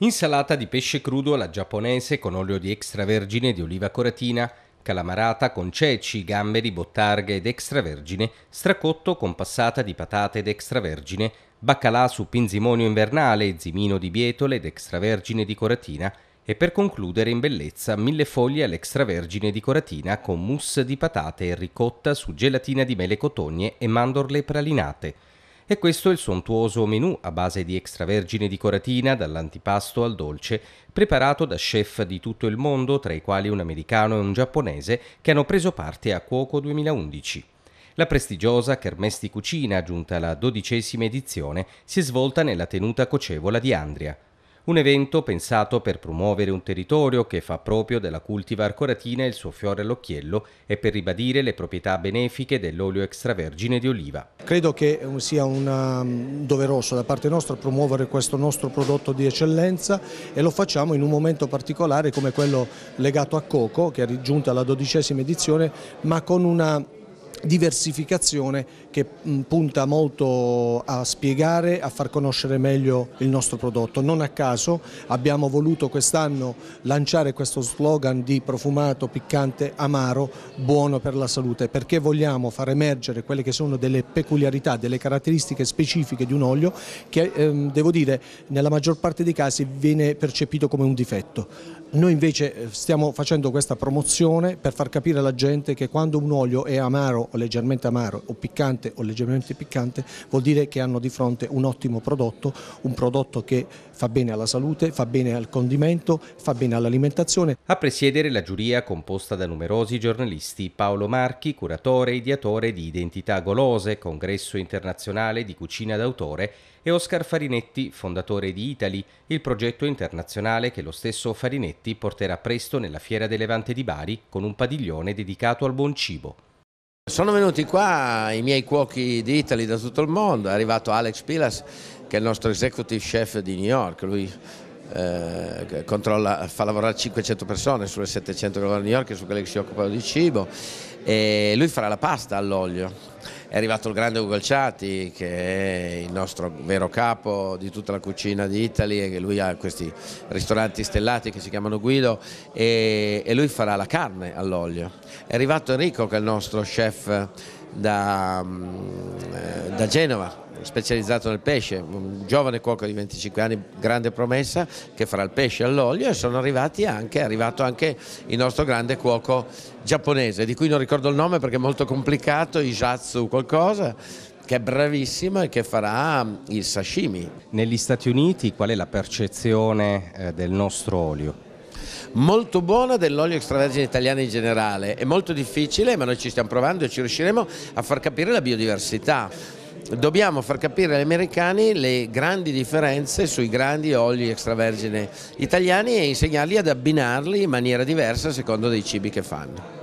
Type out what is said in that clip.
Insalata di pesce crudo alla giapponese con olio di extravergine di oliva coratina, calamarata con ceci, gamberi, bottarghe ed extravergine, stracotto con passata di patate ed extravergine, baccalà su pinzimonio invernale, zimino di bietole ed extravergine di coratina e per concludere in bellezza mille foglie all'extravergine di coratina con mousse di patate e ricotta su gelatina di mele cotogne e mandorle pralinate. E questo è il sontuoso menù a base di extravergine di coratina, dall'antipasto al dolce, preparato da chef di tutto il mondo, tra i quali un americano e un giapponese, che hanno preso parte a Cuoco 2011. La prestigiosa Kermesti Cucina, giunta alla dodicesima edizione, si è svolta nella tenuta cocevola di Andria. Un evento pensato per promuovere un territorio che fa proprio della cultivar coratina il suo fiore all'occhiello e per ribadire le proprietà benefiche dell'olio extravergine di oliva. Credo che eh, sia un mm, doveroso da parte nostra promuovere questo nostro prodotto di eccellenza e lo facciamo in un momento particolare come quello legato a Coco che è giunta alla dodicesima edizione ma con una diversificazione che punta molto a spiegare, a far conoscere meglio il nostro prodotto. Non a caso abbiamo voluto quest'anno lanciare questo slogan di profumato, piccante, amaro, buono per la salute, perché vogliamo far emergere quelle che sono delle peculiarità, delle caratteristiche specifiche di un olio che, ehm, devo dire, nella maggior parte dei casi viene percepito come un difetto. Noi invece eh, stiamo facendo questa promozione per far capire alla gente che quando un olio è amaro o leggermente amaro o piccante piccante o leggermente piccante vuol dire che hanno di fronte un ottimo prodotto, un prodotto che fa bene alla salute, fa bene al condimento, fa bene all'alimentazione. A presiedere la giuria composta da numerosi giornalisti, Paolo Marchi, curatore e ideatore di Identità Golose, congresso internazionale di cucina d'autore, e Oscar Farinetti, fondatore di Italy, il progetto internazionale che lo stesso Farinetti porterà presto nella Fiera del Levante di Bari con un padiglione dedicato al buon cibo. Sono venuti qua i miei cuochi di da tutto il mondo, è arrivato Alex Pilas che è il nostro executive chef di New York, lui eh, fa lavorare 500 persone sulle 700 che lavorano a New York e su quelle che si occupano di cibo e lui farà la pasta all'olio è arrivato il grande Ugo Alciati che è il nostro vero capo di tutta la cucina di Italy e lui ha questi ristoranti stellati che si chiamano Guido e, e lui farà la carne all'olio. È arrivato Enrico che è il nostro chef da, mm, eh, da Genova specializzato nel pesce, un giovane cuoco di 25 anni, grande promessa, che farà il pesce all'olio e sono arrivati anche, è arrivato anche il nostro grande cuoco giapponese, di cui non ricordo il nome perché è molto complicato, Ijatsu qualcosa, che è bravissimo e che farà il sashimi. Negli Stati Uniti qual è la percezione eh, del nostro olio? molto buona dell'olio extravergine italiano in generale. È molto difficile, ma noi ci stiamo provando e ci riusciremo a far capire la biodiversità dobbiamo far capire agli americani le grandi differenze sui grandi oli extravergine italiani e insegnarli ad abbinarli in maniera diversa secondo dei cibi che fanno.